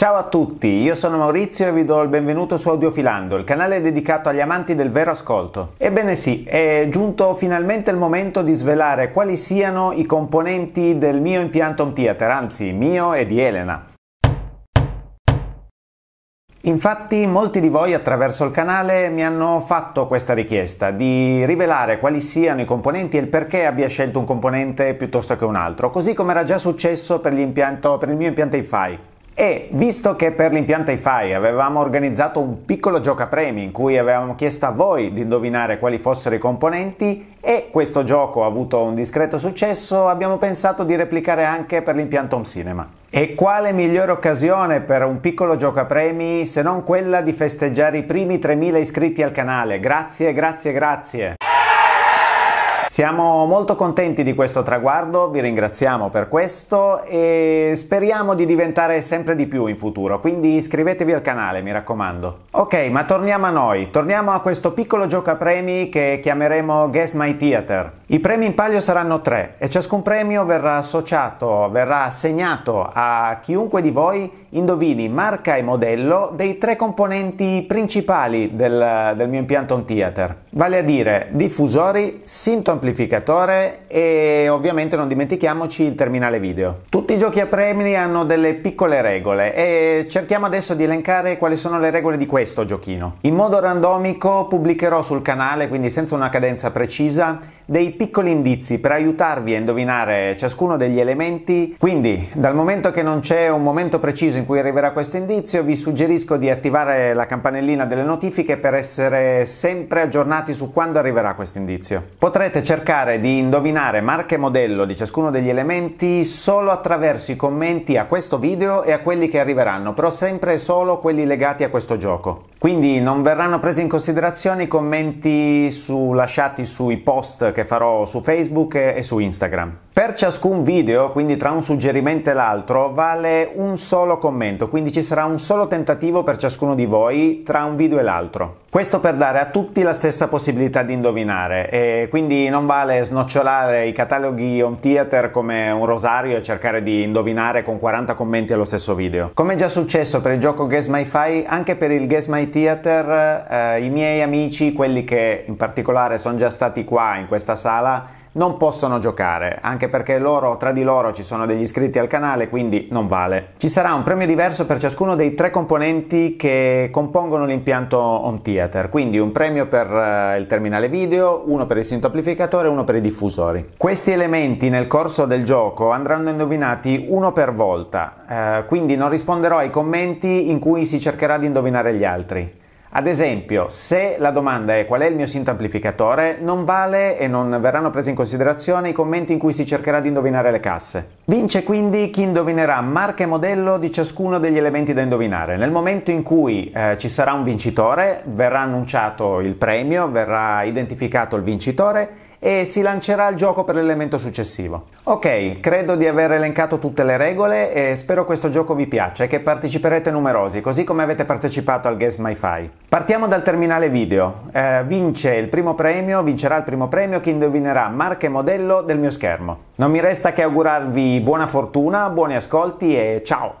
Ciao a tutti, io sono Maurizio e vi do il benvenuto su Audiofilando, il canale dedicato agli amanti del vero ascolto. Ebbene sì, è giunto finalmente il momento di svelare quali siano i componenti del mio impianto home theater, anzi mio e di Elena. Infatti molti di voi attraverso il canale mi hanno fatto questa richiesta di rivelare quali siano i componenti e il perché abbia scelto un componente piuttosto che un altro, così come era già successo per, per il mio impianto fi e visto che per l'impianta IFAI avevamo organizzato un piccolo gioco a premi in cui avevamo chiesto a voi di indovinare quali fossero i componenti e questo gioco ha avuto un discreto successo, abbiamo pensato di replicare anche per l'impianto Home Cinema. E quale migliore occasione per un piccolo gioco a premi se non quella di festeggiare i primi 3000 iscritti al canale. Grazie, grazie, grazie. Siamo molto contenti di questo traguardo, vi ringraziamo per questo e speriamo di diventare sempre di più in futuro, quindi iscrivetevi al canale, mi raccomando. Ok, ma torniamo a noi, torniamo a questo piccolo gioco a premi che chiameremo Guess My Theater. I premi in palio saranno tre e ciascun premio verrà associato, verrà assegnato a chiunque di voi indovini marca e modello dei tre componenti principali del, del mio impianto on theater, vale a dire diffusori, sintomi amplificatore e ovviamente non dimentichiamoci il terminale video. Tutti i giochi a premi hanno delle piccole regole e cerchiamo adesso di elencare quali sono le regole di questo giochino. In modo randomico pubblicherò sul canale, quindi senza una cadenza precisa, dei piccoli indizi per aiutarvi a indovinare ciascuno degli elementi. Quindi, dal momento che non c'è un momento preciso in cui arriverà questo indizio, vi suggerisco di attivare la campanellina delle notifiche per essere sempre aggiornati su quando arriverà questo indizio. Potrete cercare di indovinare marca e modello di ciascuno degli elementi solo attraverso i commenti a questo video e a quelli che arriveranno, però sempre e solo quelli legati a questo gioco. Quindi non verranno presi in considerazione i commenti su, lasciati sui post che farò su Facebook e, e su Instagram. Per ciascun video, quindi tra un suggerimento e l'altro, vale un solo commento, quindi ci sarà un solo tentativo per ciascuno di voi tra un video e l'altro. Questo per dare a tutti la stessa possibilità di indovinare e quindi non vale snocciolare i cataloghi home theater come un rosario e cercare di indovinare con 40 commenti allo stesso video. Come è già successo per il gioco Guess My Fi, anche per il Guess My theater, eh, i miei amici, quelli che in particolare sono già stati qua in questa sala, non possono giocare, anche perché loro, tra di loro ci sono degli iscritti al canale, quindi non vale. Ci sarà un premio diverso per ciascuno dei tre componenti che compongono l'impianto home theater, quindi un premio per eh, il terminale video, uno per il sinto amplificatore e uno per i diffusori. Questi elementi nel corso del gioco andranno indovinati uno per volta, eh, quindi non risponderò ai commenti in cui si cercherà di indovinare gli altri. Ad esempio, se la domanda è qual è il mio amplificatore, non vale e non verranno presi in considerazione i commenti in cui si cercherà di indovinare le casse. Vince quindi chi indovinerà marca e modello di ciascuno degli elementi da indovinare. Nel momento in cui eh, ci sarà un vincitore, verrà annunciato il premio, verrà identificato il vincitore e si lancerà il gioco per l'elemento successivo. Ok, credo di aver elencato tutte le regole e spero questo gioco vi piaccia e che parteciperete numerosi, così come avete partecipato al Guess My Fi. Partiamo dal terminale video. Eh, vince il primo premio, vincerà il primo premio chi indovinerà marca e modello del mio schermo. Non mi resta che augurarvi buona fortuna, buoni ascolti e ciao!